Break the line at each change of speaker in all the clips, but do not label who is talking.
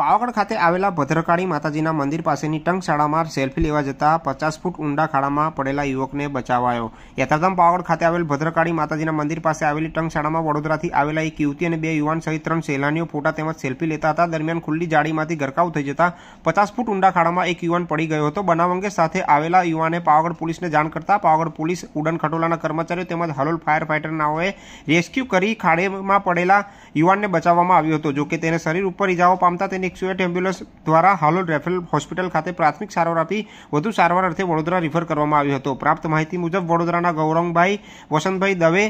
પાવાગઢ ખાતે આવેલા ભદ્રકાળી માતાજીના મંદિર પાસેની ટંકશાળામાં સેલ્ફી લેવા જતા પચાસ ફૂટ ઊંડા ખાડામાં પડેલા યુવકને બચાવાયો યથાર્થમ પાવાગઢ ખાતે આવેલ ભદ્રકાળી માતાજીના મંદિર પાસે આવેલી ટંકશાળામાં વડોદરાથી આવેલા એક યુવતી અને બે યુવાન સહિત ત્રણ સહેલાનીઓ ફોટા તેમજ સેલ્ફી લેતા હતા દરમિયાન ખુલ્લી જાળીમાંથી ગરકાવ થઈ જતા પચાસ ફૂટ ઊંડા ખાડામાં એક યુવાન પડી ગયો હતો બનાવ અંગે સાથે આવેલા યુવાને પાવાગઢ પોલીસને જાણ કરતા પાવાગઢ પોલીસ ઉડન ખટોલાના કર્મચારીઓ તેમજ હલોલ ફાયર ફાઇટરનાઓએ રેસ્ક્યુ કરી ખાડેમાં પડેલા યુવાનને બચાવવામાં આવ્યો હતો જોકે તેને શરીર ઉપર ઇજાઓ પામતા તેને એકસો એટ એમ્બ્યુલન્સ દ્વારા હાલોલ રેફરલ હોસ્પિટલ ખાતે પ્રાથમિક સારવાર આપી વધુ સારવાર અર્થે વડોદરા રિફર કરવામાં આવ્યો હતો પ્રાપ્ત માહિતી મુજબ વડોદરાના ગૌરંગભાઈ વસંતભાઈ દવે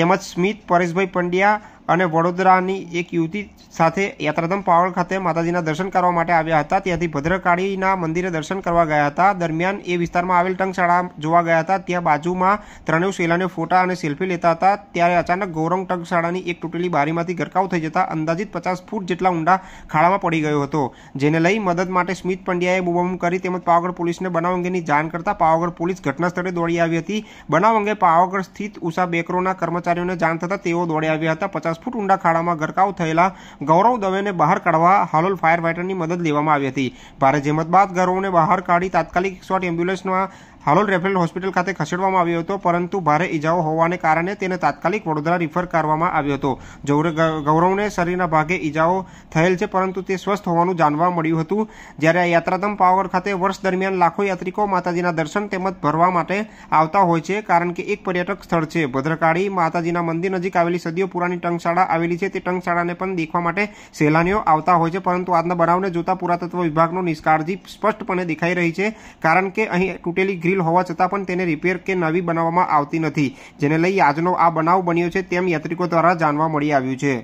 તેમજ સ્મિત પરેશભાઈ પંડ્યા અને વડોદરાની એક યુવતી સાથે યાત્રાધામ પાવળ ખાતે માતાજીના દર્શન કરવા માટે આવ્યા હતા ત્યાંથી ભદ્રકાળીના મંદિરે દર્શન કરવા ગયા હતા દરમિયાન એ વિસ્તારમાં આવેલ ટંકશાળા જોવા ગયા હતા ત્યાં બાજુમાં ત્રણેય શેલાને ફોટા અને સેલ્ફી લેતા હતા ત્યારે અચાનક ગૌરંગ ટંકશાળાની એક તૂટેલી બારીમાંથી ગરકાવ થઈ જતા અંદાજિત પચાસ ફૂટ જેટલા ઊંડા ખાડામાં પડી ગયો હતો જેને લઈ મદદ માટે સ્મિત પંડ્યાએ બુમબમ કરી તેમજ પાવાગઢ પોલીસને બનાવ અંગેની જાણ કરતા પાવાગઢ પોલીસ ઘટના સ્થળે દોડી આવી હતી બનાવ અંગે પાવાગઢ સ્થિત ઉષા બેકરોના કર્મચારીઓને જાણ થતાં તેઓ દોડી આવ્યા હતા પચાસ દસ ફૂટ ઊંડા ખાડામાં ગરકાવ થયેલા ગૌરવ દવેને બહાર કાઢવા હાલોલ ફાયર ફાઇટરની મદદ લેવામાં આવી હતી ભારે જેમત બાદ ગૌરવને બહાર કાઢી તાત્કાલિક એકસો આઠ એમ્બ્યુલન્સમાં હાલોલ રેફરલ હોસ્પિટલ ખાતે ખસેડવામાં આવ્યો હતો પરંતુ ભારે ઇજાઓ હોવાને કારણે તેને તાત્કાલિક વડોદરા રિફર કરવામાં આવ્યો હતો ગૌરવને શરીરના ભાગે ઇજાઓ થયેલ છે પરંતુ તે સ્વસ્થ હોવાનું જાણવા મળ્યું હતું જ્યારે આ યાત્રાધામ પાવર ખાતે વર્ષ દરમિયાન લાખો યાત્રિકો માતાજીના દર્શન તેમજ ભરવા માટે આવતા હોય છે કારણ કે એક પર્યટક સ્થળ છે ભદ્રકાળી માતાજીના મંદિર નજીક આવેલી સદીઓ પુરાની ટંગશાળા આવેલી છે તે ટંગશાળાને પણ દેખવા માટે સહેલાનીઓ આવતા હોય છે પરંતુ આજના બનાવને જોતા પુરાતત્વ વિભાગનો નિષ્કાળજી સ્પષ્ટપણે દેખાઈ રહી છે કારણ કે અહીં તૂટેલી ગ્રીલ જટિલ હોવા છતાં પણ તેને રિપેર કે નવી બનાવવામાં આવતી નથી જેને લઈ આજનો આ બનાવ બન્યો છે તેમ યાત્રિકો દ્વારા જાણવા મળી આવ્યું છે